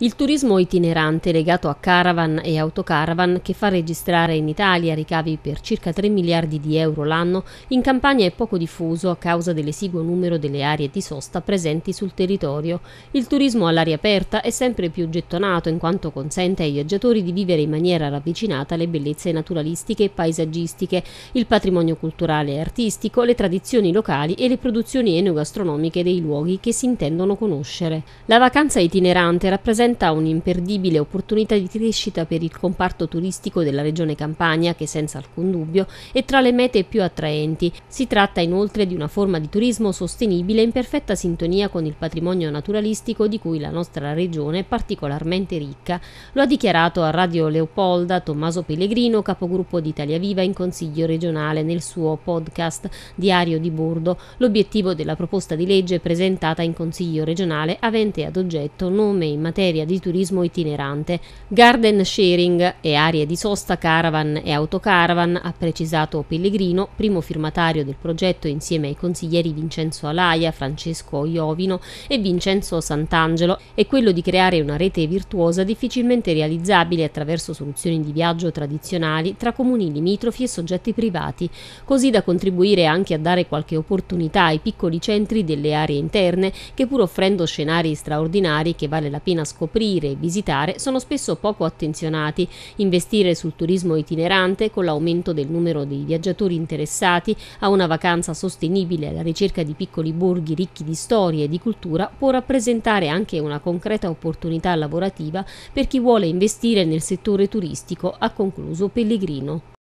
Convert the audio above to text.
Il turismo itinerante legato a caravan e autocaravan che fa registrare in Italia ricavi per circa 3 miliardi di euro l'anno, in campagna è poco diffuso a causa dell'esiguo numero delle aree di sosta presenti sul territorio. Il turismo all'aria aperta è sempre più gettonato in quanto consente ai viaggiatori di vivere in maniera ravvicinata le bellezze naturalistiche e paesaggistiche, il patrimonio culturale e artistico, le tradizioni locali e le produzioni enogastronomiche dei luoghi che si intendono conoscere. La vacanza itinerante rappresenta rappresenta un'imperdibile opportunità di crescita per il comparto turistico della regione Campania che senza alcun dubbio è tra le mete più attraenti. Si tratta inoltre di una forma di turismo sostenibile in perfetta sintonia con il patrimonio naturalistico di cui la nostra regione è particolarmente ricca. Lo ha dichiarato a Radio Leopolda Tommaso Pellegrino, capogruppo di Italia Viva in Consiglio regionale nel suo podcast Diario di Bordo, l'obiettivo della proposta di legge presentata in Consiglio regionale avente ad oggetto nome in materia area di turismo itinerante, garden sharing e aree di sosta caravan e autocaravan, ha precisato Pellegrino, primo firmatario del progetto insieme ai consiglieri Vincenzo Alaia, Francesco Iovino e Vincenzo Sant'Angelo, è quello di creare una rete virtuosa difficilmente realizzabile attraverso soluzioni di viaggio tradizionali tra comuni limitrofi e soggetti privati, così da contribuire anche a dare qualche opportunità ai piccoli centri delle aree interne che pur offrendo scenari straordinari che vale la pena scoprire scoprire e visitare sono spesso poco attenzionati. Investire sul turismo itinerante, con l'aumento del numero dei viaggiatori interessati a una vacanza sostenibile alla ricerca di piccoli borghi ricchi di storia e di cultura, può rappresentare anche una concreta opportunità lavorativa per chi vuole investire nel settore turistico, ha concluso Pellegrino.